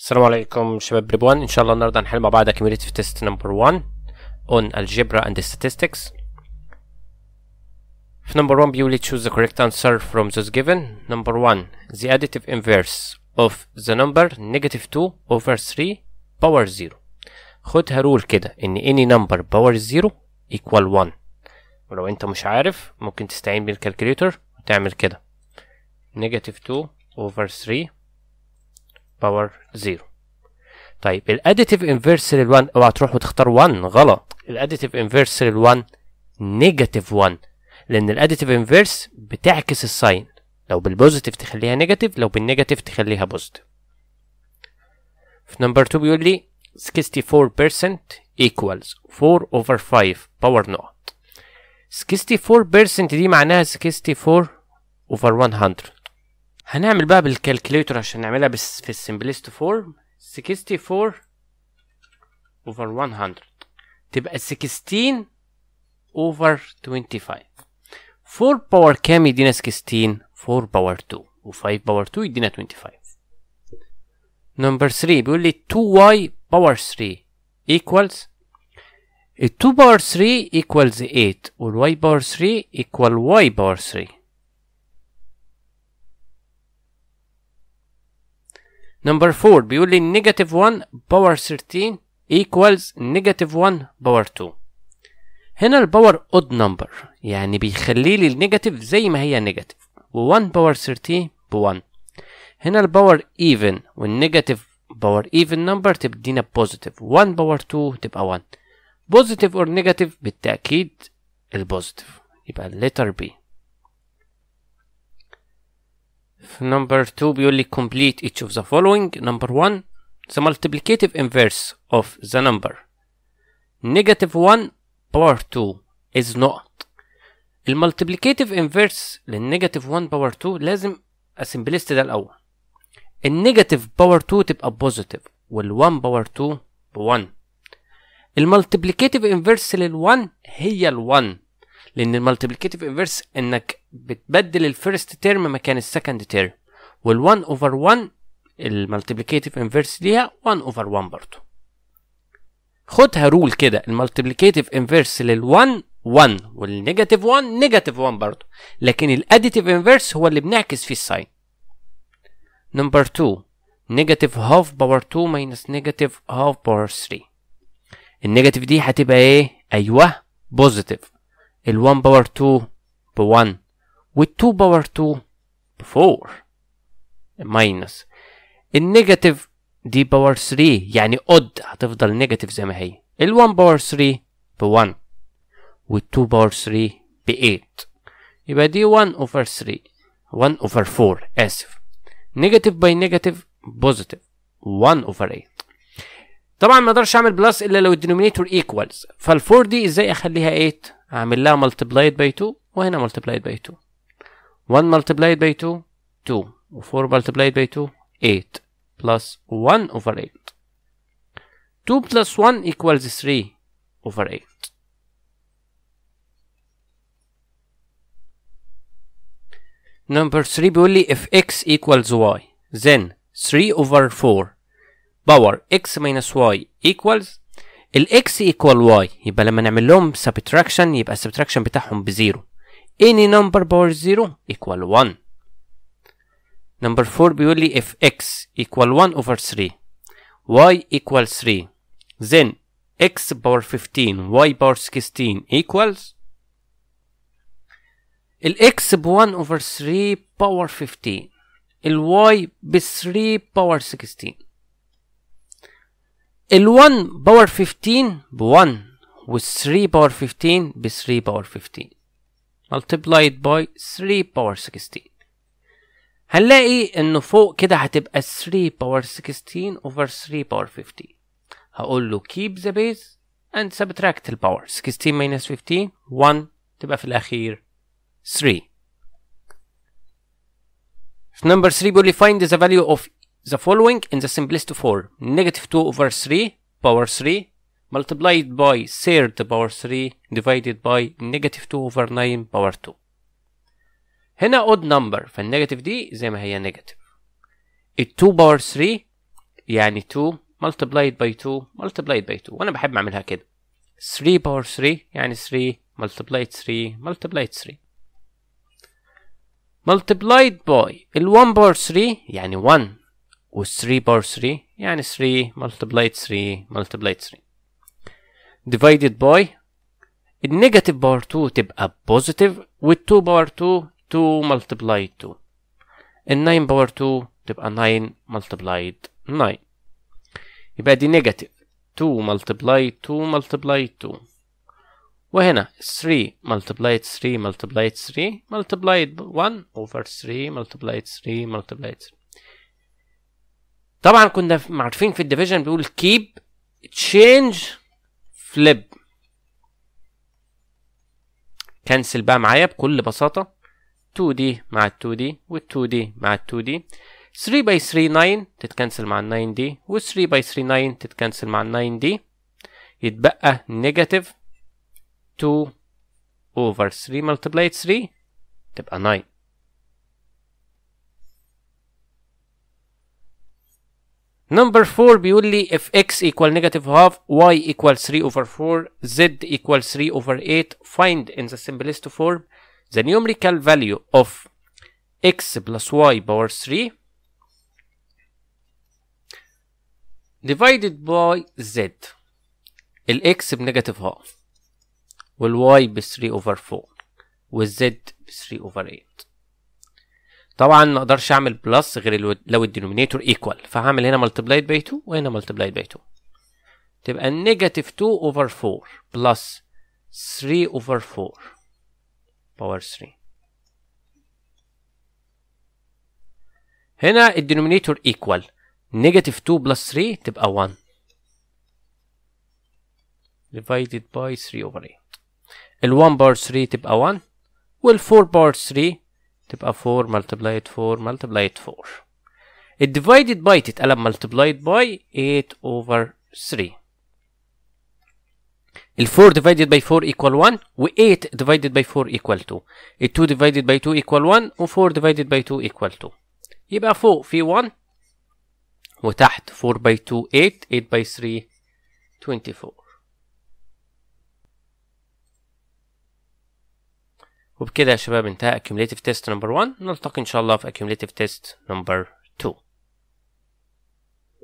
السلام عليكم شباب بلبوان ان شاء الله النهارده هنحل مع بعض في تيست نمبر 1 اون الجبرا اند statistics في نمبر 1 بيقول لي choose the correct answer from those given نمبر 1 the additive inverse of the number negative 2 over 3 power 0 خدها رول كده ان any نمبر power 0 equal 1 ولو انت مش عارف ممكن تستعين بالكالكوليتر وتعمل كده negative 2 over 3 باور 0 طيب الاديتيف انفيرس لل1 اوعى تروح وتختار 1 غلط الاديتيف انفيرس لل1 نيجاتيف 1 لان الاديتيف انفيرس بتعكس الساين لو بالبوزيتيف تخليها نيجاتيف لو بالنيجاتيف تخليها بوزيتيف في نمبر 2 بيقول لي 64% equals 4 over 5 power نقط 64% دي معناها 64 over 100 هنعمل بقى بالكالكوليتر عشان نعملها بس في السمبلست فورم 64 over 100 تبقى 16 over 25 4 باور كام يدينا 16 4 باور 2 و5 باور 2 يدينا 25 نمبر 3 بيقول لي 2y باور 3 equals 2 باور 3 equals 8 وال y باور 3 equal y باور 3 نمبر 4 بيقول لي نيجاتيف 1 باور 13 ايكوالز نيجاتيف 1 باور 2 هنا الباور اود نمبر يعني بيخلي لي النيجاتيف زي ما هي نيجاتيف و1 باور 13 ب1 هنا الباور ايفن والنيجاتيف باور ايفن نمبر تدينا بوزيتيف 1 باور 2 تبقى 1 بوزيتيف اور نيجاتيف بالتاكيد البوزيتيف يبقى الليتر بي Number two, بيقول لي complete each of the following. Number one, the multiplicative inverse of the number. Negative one power two is not. multiplicative inverse للnegative 1 power 2 لازم اسمبلست ده الاول. negative power 2 تبقى positive. وال1 power 2 one one multiplicative inverse لل1 هي ال1 لان المالتيبليكيتيف انفيرس انك بتبدل الفيرست تيرم مكان السكند تيرم وال1 اوفر 1 المالتيبليكيتيف انفيرس ليها 1 اوفر 1 برضه خدها رول كده المالتيبليكيتيف انفيرس لل1 1 والنيجاتيف 1 نيجاتيف 1 برضه لكن الاديتيف انفيرس هو اللي بنعكس فيه الساين نمبر 2 نيجاتيف هاف باور 2 ماينس نيجاتيف هاف باور 3 النيجاتيف دي هتبقى ايه ايوه بوزيتيف el 1 power 2 by 1 with 2 power 2 por 4 minus a negative d power 3 يعني odd هتفضل negative زي ما هي ال 1 power 3 by 1 with 2 power 3 ب 8 If I do 1 over 3 1 over 4 اسف negative by negative positive 1 over 8 طبعا ما اقدرش اعمل بلس الا لو الدينومينيتور ايكوالز فال 4 ازاي اخليها 8 اعمل لها multiplied by 2 وهنا multiplied by 2 1 multiplied by 2 2 و 4 multiplied by 2 8 plus 1 over 8 2 plus 1 equals 3 over 8 number 3 بيقول لي if x equals y then 3 over 4 power x minus y equals الاكس ايكوال واي يبقى لما نعمل لهم subtraction يبقى subtraction بتاعهم بزيرو any number power 0 equal 1 number 4 بيقول لي if x equal 1 over 3 y equal 3 then x power 15 y power 16 equals ال x ب 1 over 3 power 15 ال y ب 3 power 16 ال1 باور 15 ب1 وال3 باور 15 ب3 باور 15 multiplied by 3 باور 16 هنلاقي انه فوق كده هتبقى 3 باور 16 over 3 باور 15 هقول له keep the base and subtract الباور 16 minus 15 1 تبقى في الاخير 3 في نمبر 3 بيقول لي find the value of the following in the simplest form negative 2 over 3 power 3 multiplied by third power 3 divided by negative 2 over 9 power 2 هنا odd number فالنيجاتيف دي زي ما هي نيجاتيف ال 2 power 3 يعني 2 multiplied by 2 multiplied by 2 وانا بحب اعملها كده 3 power 3 يعني 3 multiplied 3 multiplied 3 multiplied by ال 1 power 3 يعني 1 و 3 باور 3 يعني 3 multiplied 3 multiplied 3 divided by ال negative باور 2 تبقى positive وال 2 باور 2 2 multiplied 2 ال 9 باور 2 تبقى 9 multiplied 9 يبقى دي negative 2 multiplied 2 multiplied 2 وهنا 3 multiplied 3 multiplied 3 multiplied 1 over 3 multiplied 3 multiplied 3 طبعا كنا عارفين في الديفيجن بيقول كيب تشينج فليب كنسل بقى معايا بكل بساطة 2D مع ال 2D وال 2D مع ال 2D 3 باي 3 9 تتكنسل مع ال 9D وال 3 باي 3 9 تتكنسل مع ال 9D يتبقى نيجاتيف 2 over 3 multiplied 3 تبقى 9 Number 4 بيقول لي if x equal negative half y equal 3 over 4 z equal 3 over 8 find in the simplest form the numerical value of x plus y power 3 divided by z الاكس half, هاف والواي 3 over 4 والزد ب 3 over 8 طبعا ما اقدرش اعمل بلس غير لو الدينومينيتور ايكوال فهعمل هنا ملتبلايد باي 2 وهنا ملتبلايد باي 2 تبقى نيجاتيف 2 اوفر 4 بلس 3 اوفر 4 باور 3 هنا الدينومينيتور ايكوال نيجاتيف 2 بلس 3 تبقى 1 ديفايدد باي 3 اوفر 8 ال 1 باور 3 تبقى 1 وال 4 باور 3 تبقى 4 multiplied 4 multiplied 4 It الديفايدد باي تتقلب multiplied by 8 over 3 ال 4 divided by 4 equal 1 و 8 divided by 4 equal 2 ال 2 divided by 2 equal 1 و 4 divided by 2 equal 2 يبقى فوق في 1 وتحت 4 by 2 8 8 by 3 24 وبكده يا شباب انتهى accumulative test number 1 نلتقي ان شاء الله في accumulative test number 2